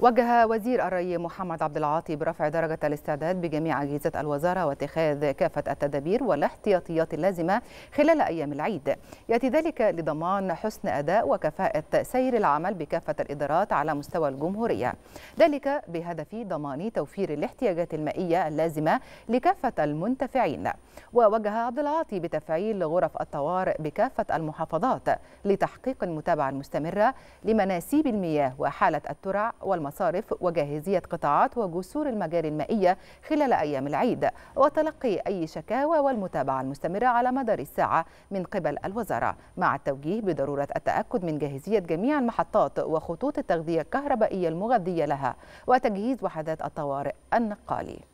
وجه وزير الري محمد عبد العاطي برفع درجة الاستعداد بجميع أجهزة الوزارة واتخاذ كافة التدابير والاحتياطيات اللازمة خلال أيام العيد يأتي ذلك لضمان حسن أداء وكفاءة سير العمل بكافة الإدارات على مستوى الجمهورية ذلك بهدف ضمان توفير الاحتياجات المائية اللازمة لكافة المنتفعين ووجه عبد العاطي بتفعيل غرف الطوارئ بكافة المحافظات لتحقيق المتابعة المستمرة لمناسيب المياه وحالة الترع والمحافظات. ومصارف وجاهزية قطاعات وجسور المجاري المائية خلال أيام العيد وتلقي أي شكاوى والمتابعة المستمرة على مدار الساعة من قبل الوزارة مع التوجيه بضرورة التأكد من جاهزية جميع المحطات وخطوط التغذية الكهربائية المغذية لها وتجهيز وحدات الطوارئ النقالي